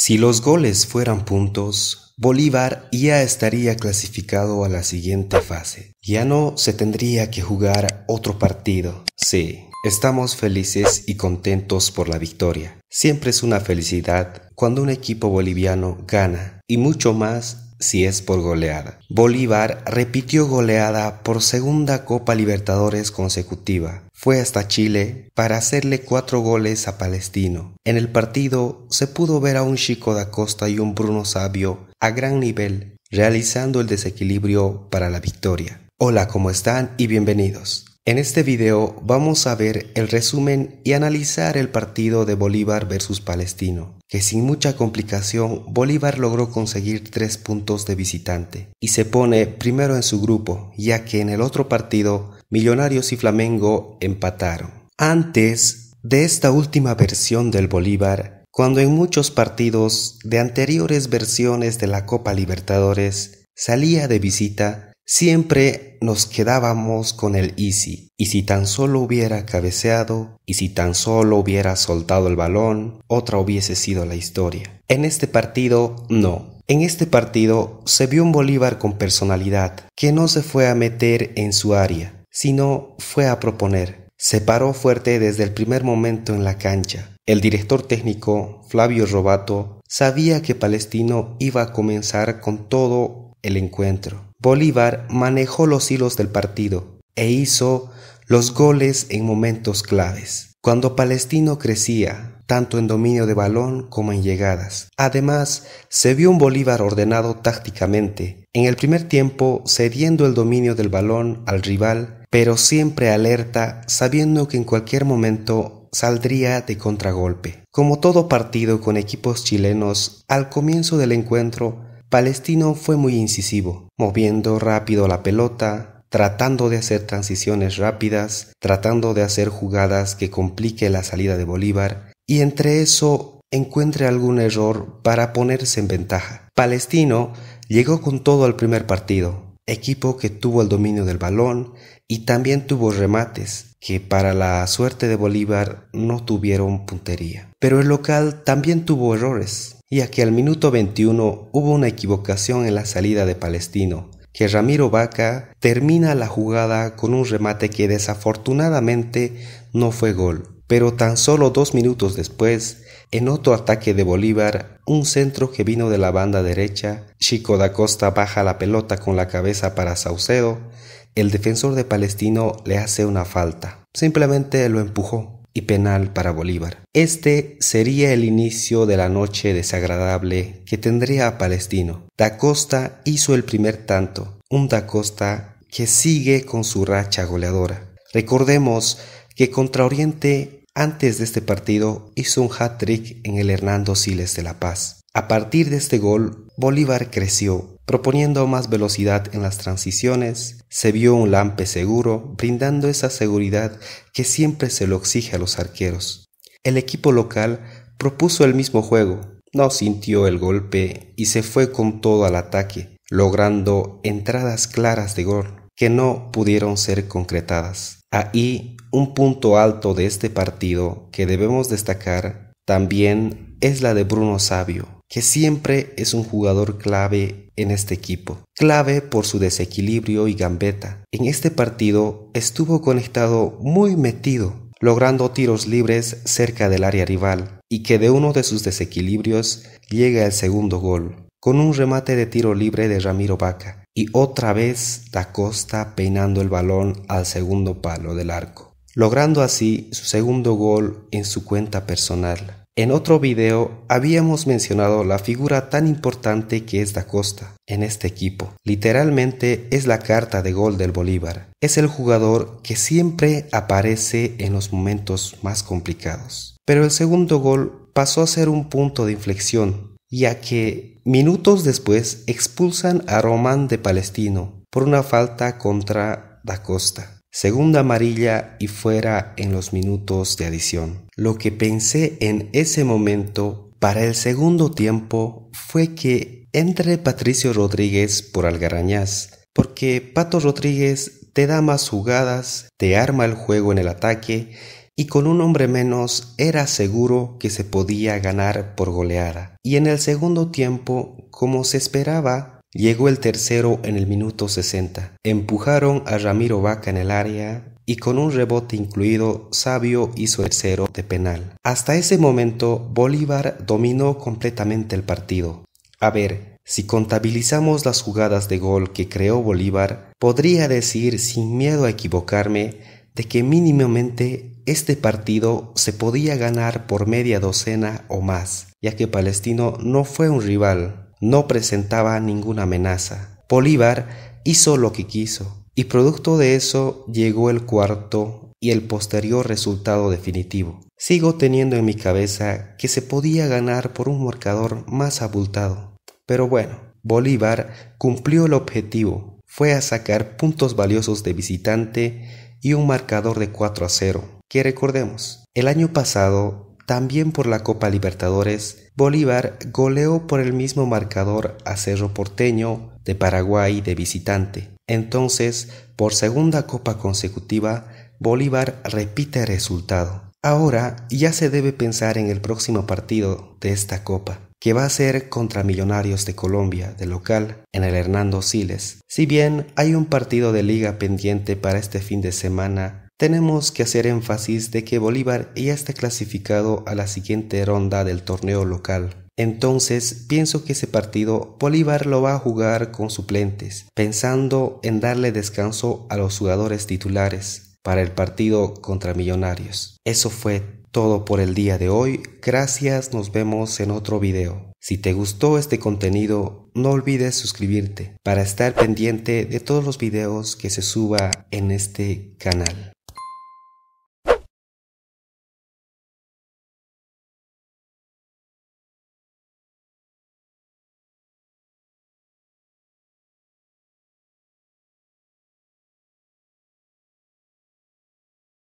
Si los goles fueran puntos, Bolívar ya estaría clasificado a la siguiente fase. Ya no se tendría que jugar otro partido. Sí, estamos felices y contentos por la victoria. Siempre es una felicidad cuando un equipo boliviano gana, y mucho más si es por goleada. Bolívar repitió goleada por segunda Copa Libertadores consecutiva. Fue hasta Chile para hacerle cuatro goles a Palestino. En el partido se pudo ver a un Chico da Costa y un Bruno Sabio a gran nivel, realizando el desequilibrio para la victoria. Hola, ¿cómo están? Y bienvenidos. En este video vamos a ver el resumen y analizar el partido de Bolívar versus Palestino, que sin mucha complicación Bolívar logró conseguir tres puntos de visitante y se pone primero en su grupo, ya que en el otro partido Millonarios y Flamengo empataron. Antes de esta última versión del Bolívar, cuando en muchos partidos de anteriores versiones de la Copa Libertadores salía de visita, siempre nos quedábamos con el easy. Y si tan solo hubiera cabeceado, y si tan solo hubiera soltado el balón, otra hubiese sido la historia. En este partido, no. En este partido se vio un Bolívar con personalidad, que no se fue a meter en su área, sino fue a proponer. Se paró fuerte desde el primer momento en la cancha. El director técnico, Flavio Robato, sabía que Palestino iba a comenzar con todo el encuentro. Bolívar manejó los hilos del partido e hizo los goles en momentos claves, cuando Palestino crecía, tanto en dominio de balón como en llegadas. Además, se vio un Bolívar ordenado tácticamente, en el primer tiempo cediendo el dominio del balón al rival pero siempre alerta sabiendo que en cualquier momento saldría de contragolpe. Como todo partido con equipos chilenos, al comienzo del encuentro, Palestino fue muy incisivo, moviendo rápido la pelota, tratando de hacer transiciones rápidas, tratando de hacer jugadas que complique la salida de Bolívar, y entre eso encuentre algún error para ponerse en ventaja. Palestino llegó con todo al primer partido, equipo que tuvo el dominio del balón y también tuvo remates que para la suerte de Bolívar no tuvieron puntería. Pero el local también tuvo errores, ya que al minuto 21 hubo una equivocación en la salida de Palestino, que Ramiro Vaca termina la jugada con un remate que desafortunadamente no fue gol, pero tan solo dos minutos después, en otro ataque de Bolívar, un centro que vino de la banda derecha, Chico da Costa baja la pelota con la cabeza para Saucedo, el defensor de Palestino le hace una falta, simplemente lo empujó y penal para Bolívar. Este sería el inicio de la noche desagradable que tendría a Palestino. Da Costa hizo el primer tanto, un Da Costa que sigue con su racha goleadora. Recordemos que contra Oriente antes de este partido hizo un hat-trick en el Hernando Siles de La Paz. A partir de este gol, Bolívar creció, proponiendo más velocidad en las transiciones, se vio un lampe seguro, brindando esa seguridad que siempre se lo exige a los arqueros. El equipo local propuso el mismo juego, no sintió el golpe y se fue con todo al ataque, logrando entradas claras de gol que no pudieron ser concretadas. Ahí un punto alto de este partido que debemos destacar también es la de Bruno Sabio, que siempre es un jugador clave en este equipo, clave por su desequilibrio y gambeta. En este partido estuvo conectado muy metido, logrando tiros libres cerca del área rival, y que de uno de sus desequilibrios llega el segundo gol, con un remate de tiro libre de Ramiro Vaca, y otra vez da Costa peinando el balón al segundo palo del arco, logrando así su segundo gol en su cuenta personal. En otro video habíamos mencionado la figura tan importante que es Da Costa en este equipo. Literalmente es la carta de gol del Bolívar. Es el jugador que siempre aparece en los momentos más complicados. Pero el segundo gol pasó a ser un punto de inflexión, ya que Minutos después expulsan a Román de Palestino por una falta contra Da Costa. Segunda amarilla y fuera en los minutos de adición. Lo que pensé en ese momento para el segundo tiempo fue que entre Patricio Rodríguez por Algarañaz, porque Pato Rodríguez te da más jugadas, te arma el juego en el ataque y con un hombre menos era seguro que se podía ganar por goleada. Y en el segundo tiempo, como se esperaba, llegó el tercero en el minuto 60. Empujaron a Ramiro Vaca en el área y con un rebote incluido, Sabio hizo el cero de penal. Hasta ese momento, Bolívar dominó completamente el partido. A ver, si contabilizamos las jugadas de gol que creó Bolívar, podría decir sin miedo a equivocarme de que mínimamente este partido se podía ganar por media docena o más, ya que Palestino no fue un rival, no presentaba ninguna amenaza. Bolívar hizo lo que quiso, y producto de eso llegó el cuarto y el posterior resultado definitivo. Sigo teniendo en mi cabeza que se podía ganar por un marcador más abultado. Pero bueno, Bolívar cumplió el objetivo, fue a sacar puntos valiosos de visitante y un marcador de 4 a 0 que recordemos, el año pasado, también por la Copa Libertadores, Bolívar goleó por el mismo marcador a Cerro Porteño de Paraguay de visitante. Entonces, por segunda Copa consecutiva, Bolívar repite el resultado. Ahora ya se debe pensar en el próximo partido de esta Copa, que va a ser contra Millonarios de Colombia, de local, en el Hernando Siles. Si bien hay un partido de liga pendiente para este fin de semana tenemos que hacer énfasis de que Bolívar ya está clasificado a la siguiente ronda del torneo local. Entonces pienso que ese partido Bolívar lo va a jugar con suplentes, pensando en darle descanso a los jugadores titulares para el partido contra Millonarios. Eso fue todo por el día de hoy, gracias, nos vemos en otro video. Si te gustó este contenido, no olvides suscribirte para estar pendiente de todos los videos que se suba en este canal.